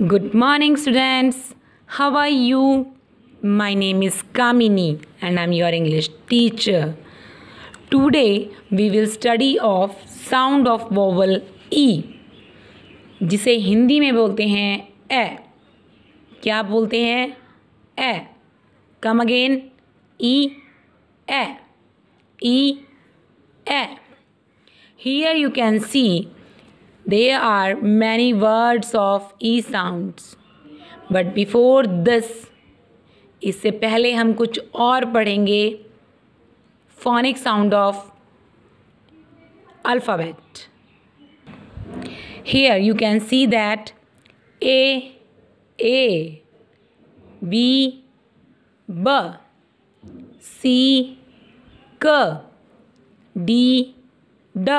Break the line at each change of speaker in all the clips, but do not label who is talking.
Good morning, students. How are you? My name is Kamini and I'm your English teacher. Today we will study of sound of vowel E जिसे हिंदी में बोलते हैं ए क्या बोलते हैं A come again E A E A here you can see there are many words of e sounds but before this इससे पहले हम कुछ और पढ़ेंगे phonic sound of alphabet here you can see that A ए B ब C क D ड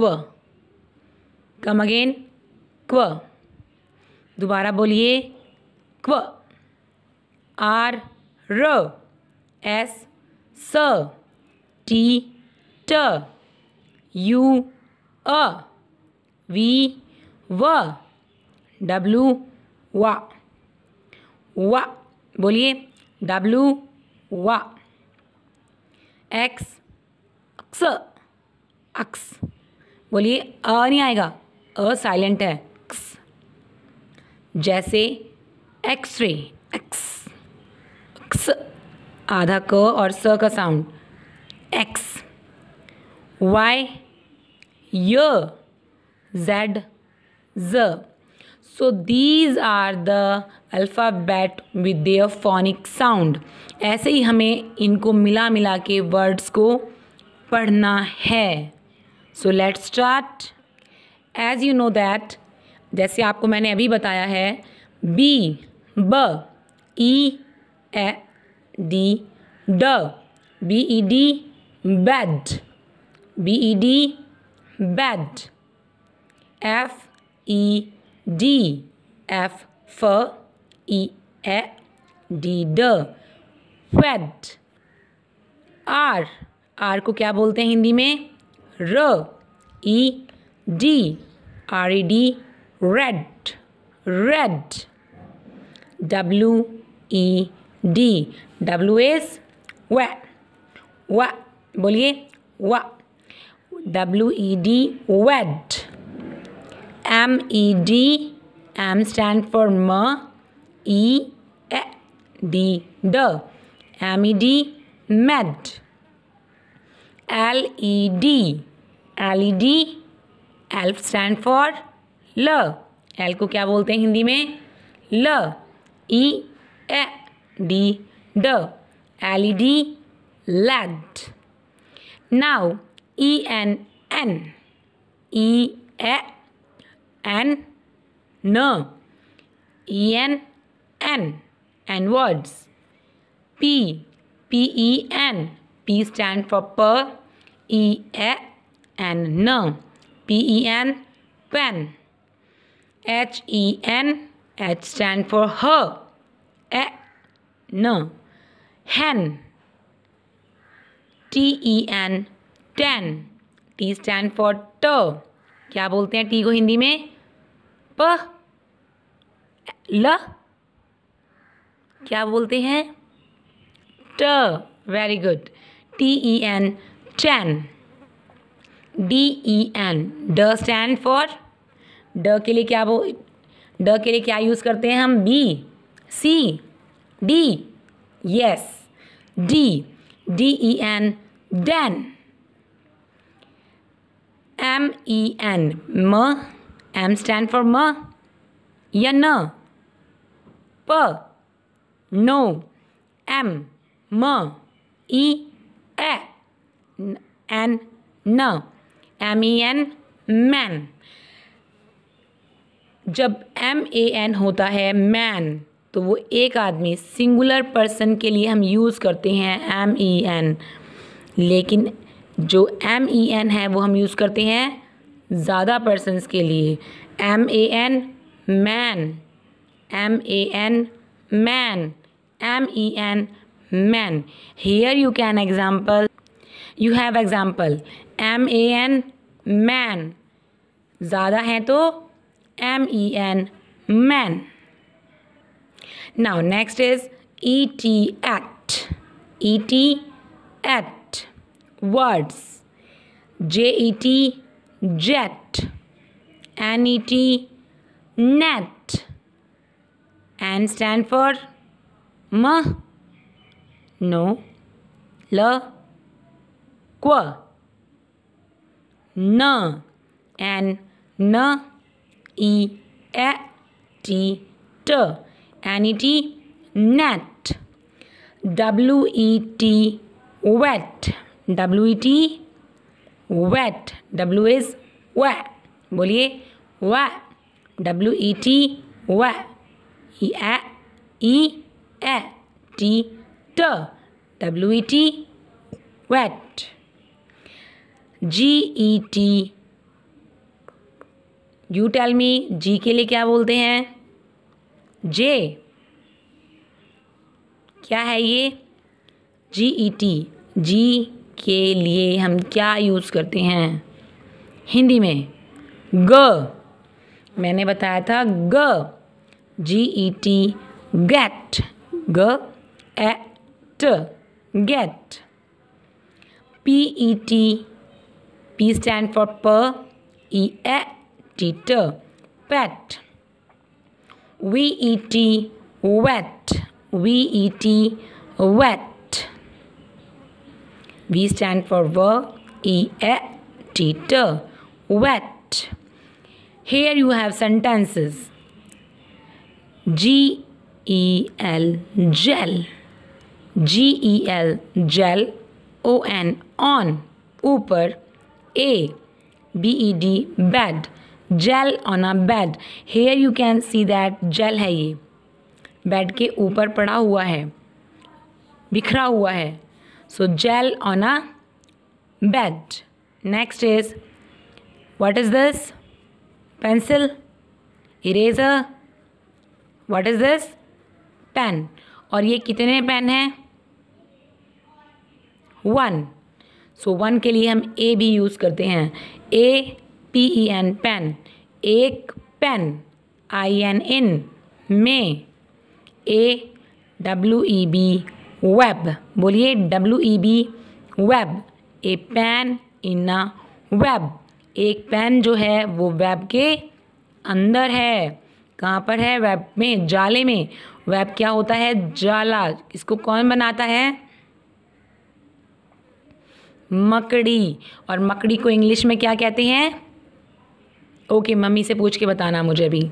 क्व कम अगेन क्व दोबारा बोलिए क्व आर र एस स टी ट यू अ वी व डब्लू वा वा बोलिए डब्लू वा एक्स अक्स अक्स बोलिए अ नहीं आएगा अ साइलेंट है क्स जैसे एक्सरे एक्स क्स आधा क और स का साउंड एक्स वाई य जेड ज so these are the alphabet with their phonic sound ऐसे ही हमें इनको मिला मिला के वर्ड्स को पढ़ना है so let start as you know that जैसे आपको मैंने अभी बताया है बी ब ई ए डी ड B E D bed B E D bed F E D F फ ई ए डी ड फैड आर आर को क्या बोलते हैं हिंदी में र E D R E D red red W E D W is व व बोलिए व W E D Wade M E D M stand for म ई ए डी ड M E D med L E D D L stand for ल L को क्या बोलते हैं हिंदी में ल ई ए डी ड L E D led now E N N E A N न E N N N words P P E N P stand for प ई ए एन न P E N pen H E N H stand for ह A न hen T E N ten T stand for ट क्या बोलते हैं T को हिंदी में प ल क्या बोलते हैं ट very good T E N ten D E N ड स्टैंड फॉर ड के लिए क्या वो ड के लिए क्या यूज़ करते हैं हम B C D yes D D E N den M E N म एम स्टैंड फॉर म या न प नो एम म ई ए एन न एम ई एन मैन जब एम ए एन होता है मैन तो वो एक आदमी सिंगुलर पर्सन के लिए हम यूज़ करते हैं एम ई एन लेकिन जो एम ई एन है वो हम यूज़ करते हैं ज़्यादा पर्सनस के लिए M A N man M A N man M E N men here you can example you have example M A N man ज़्यादा हैं तो M E N men now next is E T et E T et words J E T jet N E T net N stand for म no ल क्वा n and n e a t t n e t net w e t wet w e t wet w is wet boliye wet w e t wet e a e a t t w e t wet, wet. G E T you tell me G के लिए क्या बोलते हैं जे क्या है ये जी E T G के लिए हम क्या यूज़ करते हैं हिंदी में ग मैंने बताया था ग जी ई टी गेट ग et get P E T P stand for per, E a t pet. V e t wet. V e t wet. V stand for ver, E a t wet. Here you have sentences. G E L gel. G E L gel. O N on. Upper. A B E D bed gel on a bed here you can see that gel है ये bed के ऊपर पड़ा हुआ है बिखरा हुआ है so gel on a bed next is what is this pencil eraser what is this pen और ये कितने पेन हैं वन सो वन के लिए हम ए भी यूज़ करते हैं A P E N pen एक पेन आई एन इन में A W E B web बोलिए W E B web a pen in a web एक पेन जो है वो वेब के अंदर है कहाँ पर है वेब में जाले में वेब क्या होता है जाला इसको कौन बनाता है मकड़ी और मकड़ी को इंग्लिश में क्या कहते हैं ओके मम्मी से पूछ के बताना मुझे अभी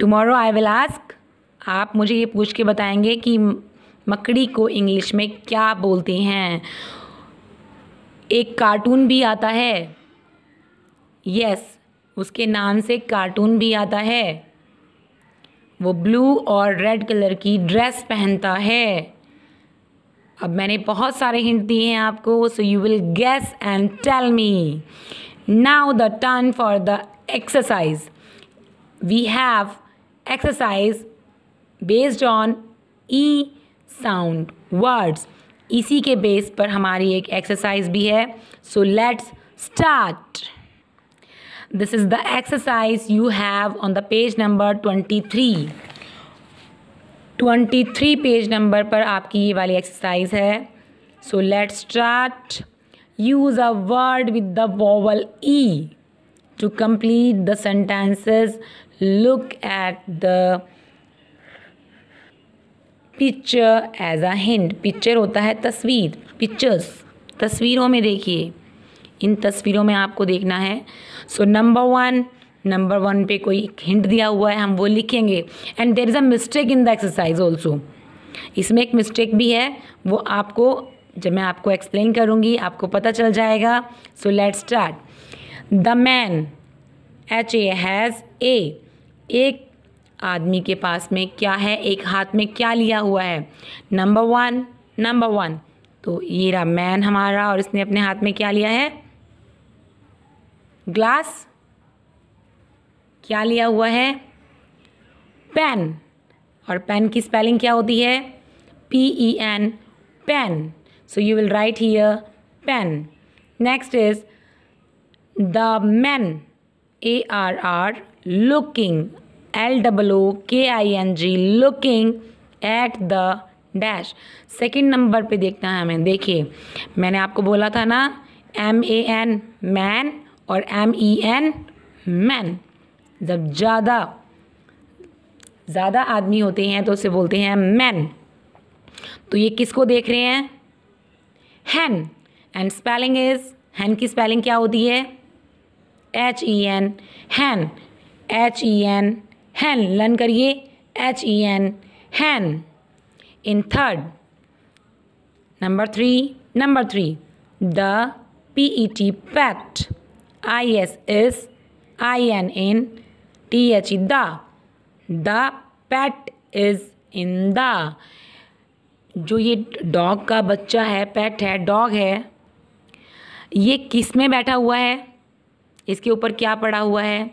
टमोरो आई विल आस्क आप मुझे ये पूछ के बताएंगे कि मकड़ी को इंग्लिश में क्या बोलते हैं एक कार्टून भी आता है यस yes, उसके नाम से कार्टून भी आता है वो ब्लू और रेड कलर की ड्रेस पहनता है अब मैंने बहुत सारे हिंट दिए हैं आपको so you will guess and tell me now the turn for the exercise we have exercise based on E sound words इसी के बेस पर हमारी एक एक्सरसाइज भी है so let's start this is the exercise you have on the page number twenty three twenty three page number पर आपकी ये वाली एक्सरसाइज है so let start use a word with the vowel E to complete the sentences look at the picture as a hint picture होता है तस्वीर pictures तस्वीरों में देखिए इन तस्वीरों में आपको देखना है so number one number one पे कोई हिंट दिया हुआ है हम वो लिखेंगे and there is a mistake in the exercise also इसमें एक मिस्टेक भी है वो आपको जब मैं आपको एक्सप्लेन करूँगी आपको पता चल जाएगा so let start the man H A has a एक आदमी के पास में क्या है एक हाथ में क्या लिया हुआ है नंबर वन नंबर वन तो ये रहा मैन हमारा और इसने अपने हाथ में क्या लिया है ग्लास क्या लिया हुआ है पेन और पेन की स्पेलिंग क्या होती है P E N pen so you will write here pen next is the man A R R looking L double K I N G looking at the dash second number पे देखना है हमें देखिए मैंने आपको बोला था ना एम ए एन मैन और एम ई एन मैन जब ज़्यादा ज़्यादा आदमी होते हैं तो उसे बोलते हैं मैन तो ये किसको देख रहे हैं hen and spelling is hen की स्पेलिंग क्या होती है H E N hen H E N hen learn करिए H E N hen in third number three number three the P E T pet I S is I N in T H E the pet is in the जो ये dog का बच्चा है PAT है dog है ये किस में बैठा हुआ है इसके ऊपर क्या पड़ा हुआ है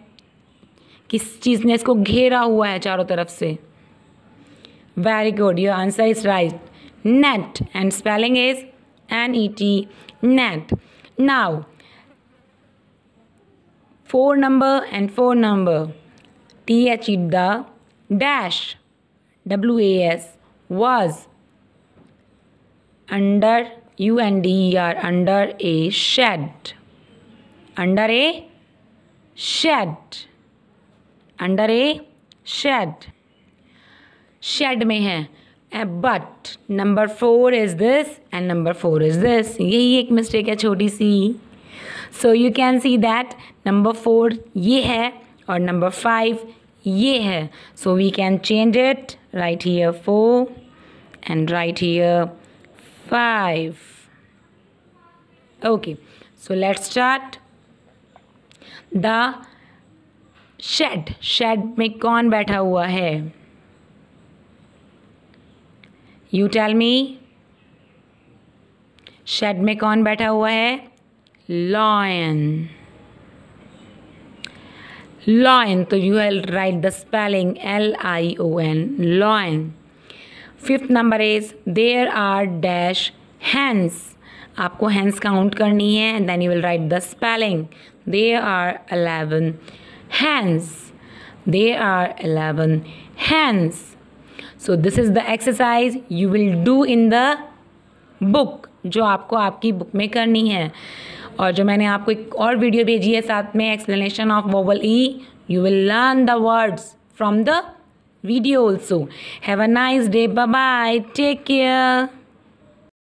किस चीज़ ने इसको घेरा हुआ है चारों तरफ से very good your answer is right net and spelling is N E T net now four number and four number T H E the dash W A S was under U N D E R under a shed under a shed under a shed shed में है but number four is this and number four is this यही एक mistake है छोटी सी so you can see that number four ये है और नंबर फाइव ये है so we can change it right here four and right here five okay so let start the shed shed में कौन बैठा हुआ है यू टेल मी शेड में कौन बैठा हुआ है लॉयन लॉयन तो you will write the spelling L I O N lion fifth number is there are dash hens आपको हैंस काउंट करनी है and then you will write the spelling there are eleven hens there are eleven hands so this is the exercise you will do in the book जो आपको आपकी book में करनी है और जो मैंने आपको एक और वीडियो भेजी है साथ में explanation of vowel E you will learn the words from the video also have a nice day bye take care